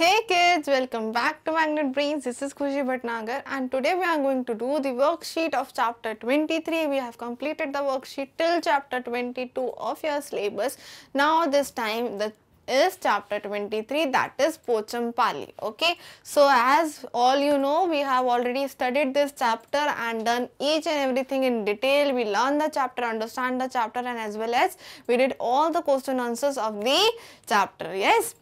Hey kids, welcome back to Magnet Brains. This is Khushi Bhatnagar and today we are going to do the worksheet of chapter 23. We have completed the worksheet till chapter 22 of your syllabus. Now this time the is chapter 23 that is Pochampali. Okay. So as all you know we have already studied this chapter and done each and everything in detail. We learned the chapter, understand the chapter and as well as we did all the question answers of the chapter. Yes.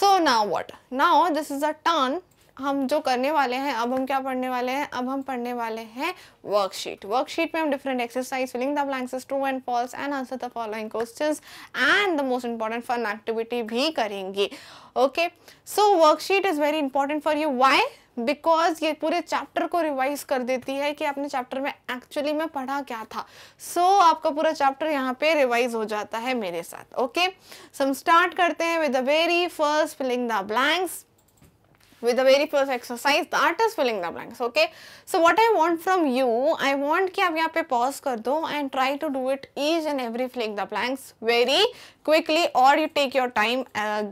So now what now this is a turn हम जो करने वाले हैं अब हम क्या पढ़ने वाले हैं अब हम पढ़ने वाले हैं वर्कशीट वर्कशीट में हम different exercise filling the blanks true and false and answer the following questions and the most important fun activity भी करेंगे okay so worksheet is very important for you why because ये पूरे chapter को revise कर देती है कि आपने चैप्टर में एक्चुअली में पढ़ा क्या था सो so, आपका पूरा चैप्टर यहाँ पे रिवाइज हो जाता है मेरे साथ ओके सम स्टार्ट करते हैं with the very first filling the blanks with the very first exercise the art is filling the blanks okay so what i want from you i want ki aap yahan pe pause kar do and try to do it each and every fill the blanks very quickly or you take your time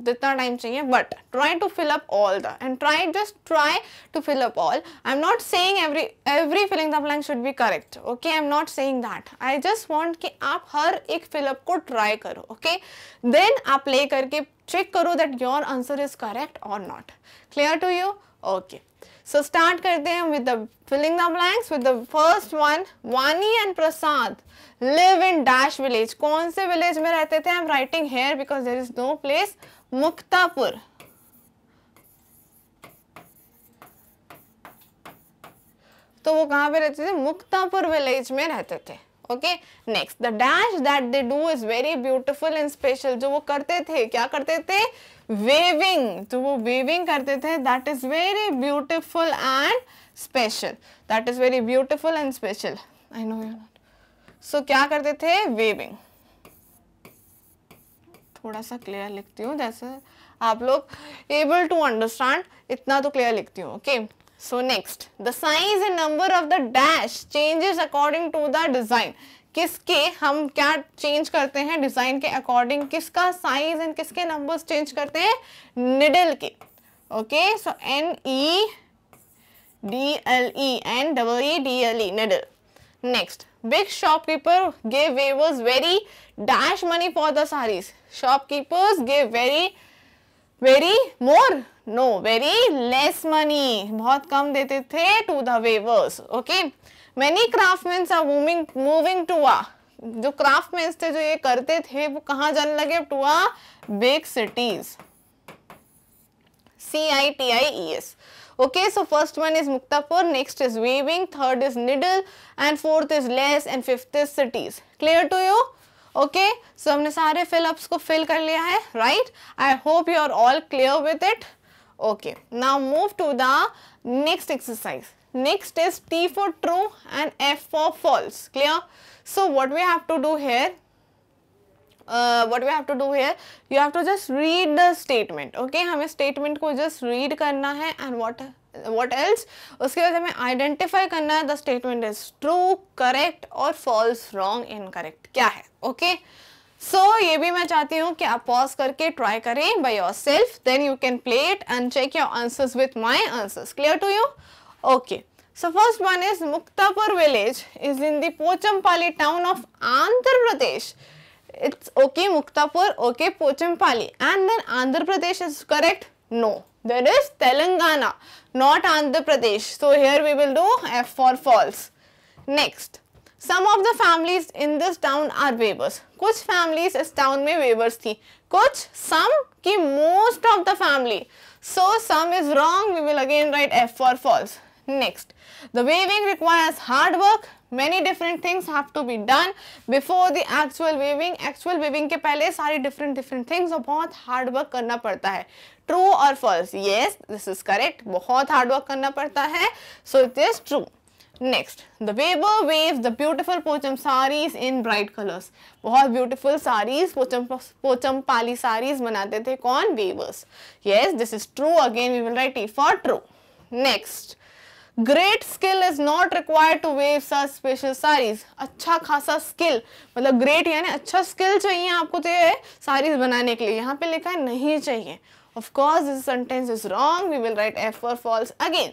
jitna uh, time chahiye but try to fill up all the and try just try to fill up all i'm not saying every every filling the blank should be correct okay i'm not saying that i just want ki aap har ek fill up ko try karo okay then aap play karke check करो that your answer is correct और not clear to you okay so start करते हैं with the filling the blanks with the first one Vani and Prasad live in dash village कौन से village में रहते थे I am writing here because there is no place Muktapur तो वो कहां पे रहते थे मुक्तापुर विलेज में रहते थे okay next the dash that they do is very beautiful and special जो वो करते थे क्या करते थे वेविंग जो वो वेविंग करते थे that is very beautiful and special that is very beautiful and special I know you not so क्या करते थे वेविंग थोड़ा सा क्लियर लिखती हूँ जैसे आप लोग एबल टू अंडरस्टैंड इतना तो क्लियर लिखती हूँ okay okay? So next, the size and number of the dash changes according to the design. किसके हम क्या चेंज करते हैं डिज़ाइन के अकॉर्डिंग किसका साइज एंड किसके नंबर्स चेंज करते हैं निडल के okay so N E D L E and double E D L E needle next big shopkeeper gave waivers very dash money for the saris shopkeepers gave very very more no very less money बहुत कम देते थे to the weavers okay many craftsman are moving moving to a जो craftsman थे जो ये करते थे वो कहाँ जाने लगे to a big cities C I T I E S okay so first one is Muktapur next is weaving third is needle and fourth is less and fifth is cities clear to you okay so हमने सारे fill ups को fill कर लिया है right I hope you are all clear with it Okay. Now move to the next exercise. Next is T for true and F for false. Clear? So what we have to do here? Uh, what we have to do here? You have to just read the statement. Okay? हमें statement को just read करना है and what what else उसके बाद हमें identify करना है the statement is true correct और false wrong incorrect क्या है okay? सो so, ये भी मैं चाहती हूँ कि आप पॉज करके ट्राई करें by yourself then you can play it and check your answers with my answers clear to you okay so first one is Muktapur village is in the Pochampally town of Andhra Pradesh it's okay Muktapur okay Pochampally and then Andhra Pradesh is correct no there is Telangana not Andhra Pradesh so here we will do F for false next some of the families in this town are weavers कुछ families इस town में weavers थी कुछ some की most of the family so some is wrong we will again write F for false next the weaving requires hard work many different things have to be done before the actual weaving actual weaving के पहले सारी different different things और बहुत hard work करना पड़ता है true or false yes this is correct बहुत hard work करना पड़ता है so it is true next the weaver weave the beautiful Pocham saris in bright colours बहुत ब्यूटिफुल साड़ीज पोचम पोचम पाली साड़ीज बनाते थे कौन weavers yes this is true again we will write E for true next great skill is not required to weave such special saris अच्छा खासा skill मतलब great यानी अच्छा skill चाहिए आपको तो ये साड़ीज बनाने के लिए यहाँ पे लिखा है नहीं चाहिए of course this sentence is wrong we will write F for false again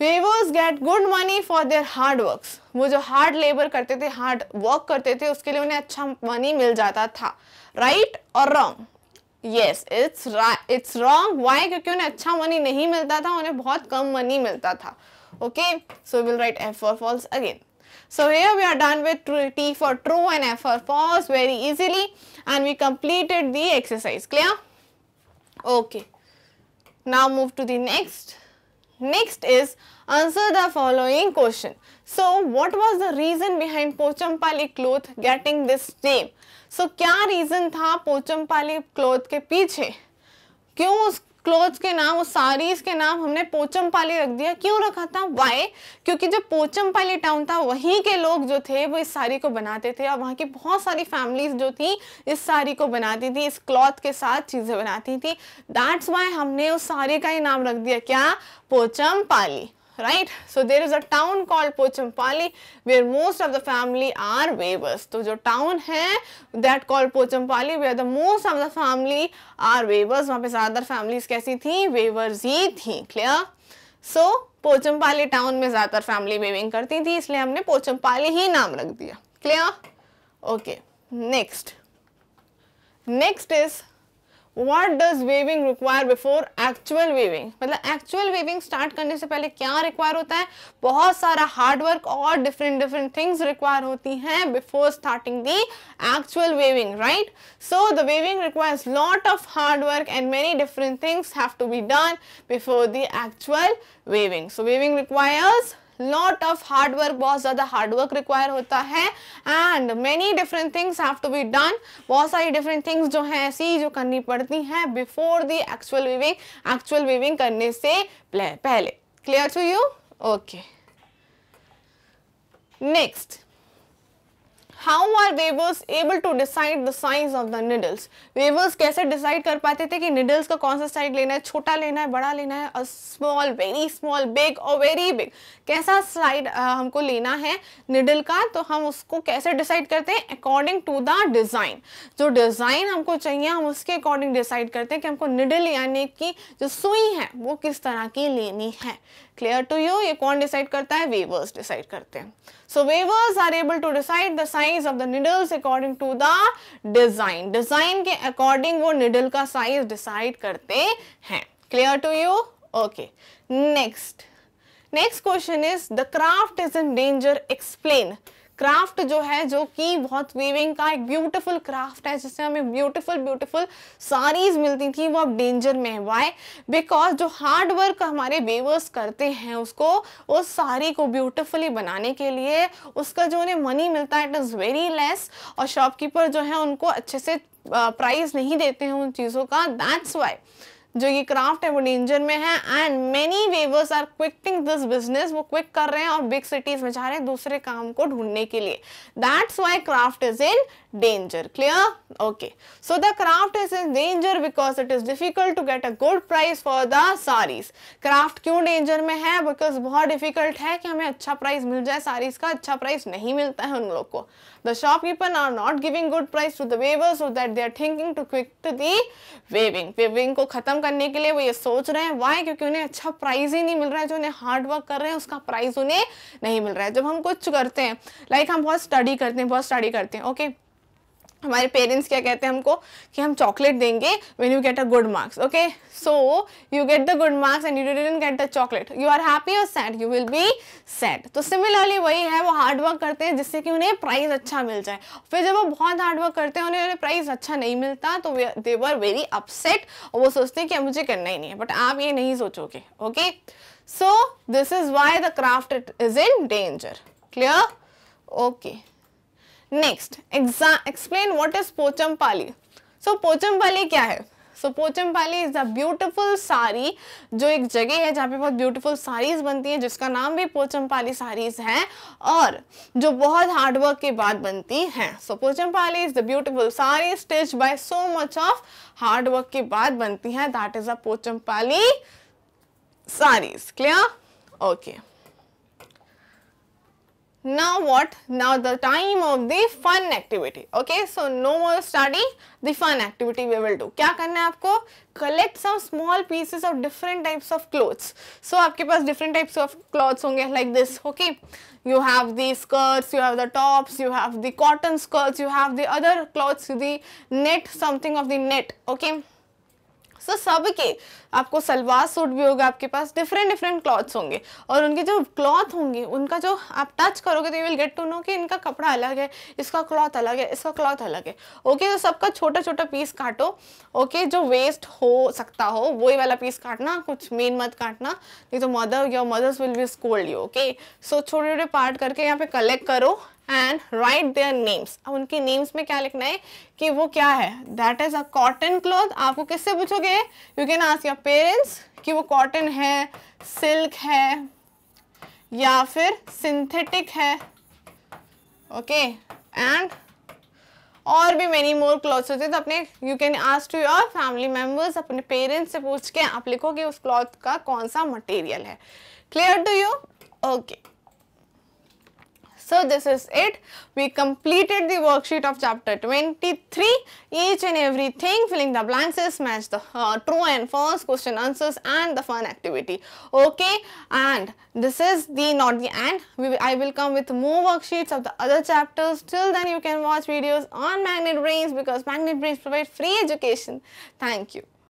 weavers get good money for their hard work वो जो हार्ड लेबर करते थे हार्ड वर्क करते थे उसके लिए उन्हें अच्छा मनी मिल जाता था राइट और wrong yes it's it's wrong why क्योंकि उन्हें अच्छा मनी नहीं मिलता था उन्हें बहुत कम मनी मिलता था okay so will write F for false again So here we are done with T for true and F for false very easily and we completed the exercise. Clear? Okay. Now move to the next. Next is answer the following question. So what was the reason behind Pochampali cloth getting this name? So क्या reason था Pochampali cloth के पीछे क्यों उस clothes के नाम उस साड़ीज के नाम हमने पोचम पाली रख दिया क्यों रखा था वाई क्योंकि जो पोचम पाली टाउन था वहीं के लोग जो थे वो इस साड़ी को बनाते थे और वहाँ की बहुत सारी फैमिलीज जो थी इस साड़ी को बनाती थी इस क्लॉथ के साथ चीज़ें बनाती थी दैट्स वाई हमने उस साड़ी का ही नाम रख दिया क्या Pochampally right so there is a town called Pochampally where most of the family are weavers तो जो टाउन है that called Pochampally where the most of the family are weavers वहां पे ज्यादातर फैमिलीज कैसी थी वेवर्स ही थी क्लियर सो पोचम्पाली टाउन में ज्यादातर फैमिली वेविंग करती थी इसलिए हमने पोचम्पाली ही नाम रख दिया clear okay next next is what does waving require before actual waving? मतलब actual waving start करने से पहले क्या require होता है? बहुत सारा hard work और different different things require होती हैं before starting the actual waving, right? So the waving requires lot of hard work and many different things have to be done before the actual waving. So waving requires lot of hard work बहुत ज़्यादा hard work require होता है and many different things have to be done बहुत सारी different things जो है ऐसी जो करनी पड़ती हैं before the actual weaving actual weaving करने से पहले clear to you okay next how are weavers able to decide the size of the needles weavers कैसे डिसाइड कर पाते थे कि निडल्स का कौन सा साइज लेना है छोटा लेना है बड़ा लेना है स्मॉल वेरी स्मॉल बिग और वेरी बिग कैसा साइड हमको लेना है निडल का तो हम उसको कैसे डिसाइड करते हैं अकॉर्डिंग टू द डिज़ाइन जो डिज़ाइन हमको चाहिए हम उसके अकॉर्डिंग डिसाइड करते हैं कि हमको निडल यानी कि जो सुई है वो किस तरह की लेनी है क्लियर टू यू ये कौन डिसाइड करता है वेवर्स डिसाइड करते हैं so weavers are able to decide the size size of the needles according to the design design के अकॉर्डिंग वो निडल का साइज डिसाइड करते हैं clear to you okay next next question is the craft is in danger explain craft जो है जो कि बहुत वीविंग का एक ब्यूटीफुल क्राफ्ट है जिससे हमें ब्यूटीफुल ब्यूटीफुल साड़ीज मिलती थी वो अब डेंजर में है वाई बिकॉज जो हार्ड वर्क हमारे वेवर्स करते हैं उसको उस साड़ी को ब्यूटीफुली बनाने के लिए उसका जो उन्हें मनी मिलता है इट इज़ वेरी लेस और शॉपकीपर जो है उनको अच्छे से प्राइस नहीं देते हैं उन चीज़ों का दैट्स वाई जो ये क्राफ्ट है वो डेंजर में है and many weavers are quicking this business वो क्विक कर रहे हैं और बिग सिटीज में जा रहे हैं दूसरे काम को ढूंढने के लिए that's why craft is in danger clear okay so the craft is in danger because it is difficult to get a good price for the saris craft क्यों डेंजर में है बिकॉज बहुत डिफिकल्ट है कि हमें अच्छा प्राइस मिल जाए सारीज का अच्छा प्राइस नहीं मिलता है उन लोग को the shopkeeper are not giving good price to the so that they are thinking to quick to the weaving weaving को खत्म कर करने के लिए वो ये सोच रहे हैं वाई क्योंकि उन्हें अच्छा प्राइज़ ही नहीं मिल रहा है जो उन्हें हार्ड वर्क कर रहे हैं उसका प्राइज़ उन्हें नहीं मिल रहा है जब हम कुछ करते हैं लाइक like हम बहुत स्टडी करते हैं बहुत स्टडी करते हैं ओके okay? हमारे पेरेंट्स क्या कहते हैं हमको कि हम चॉकलेट देंगे when you get a good marks okay so you get the good marks and you didn't get the chocolate you are happy और sad you will be sad तो सिमिलरली वही है वो हार्ड वर्क करते हैं जिससे कि उन्हें प्राइज अच्छा मिल जाए फिर जब वो बहुत हार्ड वर्क करते हैं उन्हें प्राइज अच्छा नहीं मिलता तो दे वर वेरी अपसेट और वो सोचते हैं कि मुझे करना ही नहीं है बट आप ये नहीं सोचोगे okay so this is why the craft is in danger clear okay next explain what is Pochampally so Pochampally क्या है so Pochampally is a beautiful sari जो एक जगह है जहाँ पे बहुत ब्यूटीफुल साड़ीज बनती हैं जिसका नाम भी पोचमपाली साड़ीज है और जो बहुत हार्डवर्क के बाद बनती हैं so Pochampally is the beautiful sari stitch by so much of hard work के बाद बनती हैं that is a Pochampally saris clear okay okay. Now what? Now the time of the fun activity. Okay, so no more study, the fun activity we will do. क्या करना है Collect some small pieces of different types of clothes. So आपके पास different types of clothes होंगे like this. Okay, you have the skirts, you have the tops, you have the cotton skirts, you have the other clothes, the net, something of the net. Okay. सो सबके आपको salwar suit भी होगा आपके पास different different clothes होंगे और उनके जो cloth होंगे उनका जो आप टच करोगे तो you will get to know कि इनका कपड़ा अलग है इसका क्लॉथ अलग है इसका क्लॉथ अलग है ओके तो सबका छोटा छोटा पीस काटो ओके जो वेस्ट हो सकता हो वही वाला पीस काटना कुछ मेन मत काटना नहीं तो mother your mothers will be scold you okay so छोटे छोटे पार्ट करके यहाँ पे कलेक्ट करो एंड राइट देयर नेम्स अब उनके नेम्स में क्या लिखना है कि वो क्या है that is a cotton cloth आपको किससे पूछोगे you can ask your parents कि वो कॉटन है सिल्क है या फिर सिंथेटिक है ओके एंड और भी मेनी मोर क्लॉथ्स होते तो अपने you can ask to your family members अपने पेरेंट्स से पूछ के आप लिखो कि उस क्लॉथ का कौन सा मटेरियल है clear to you okay So this is it. We completed the worksheet of chapter 23. Each and everything filling the blanks match the uh, true and false question answers and the fun activity. Okay. And this is the not the end. We, I will come with more worksheets of the other chapters. Till then you can watch videos on Magnet Brains because Magnet Brains provide free education. Thank you.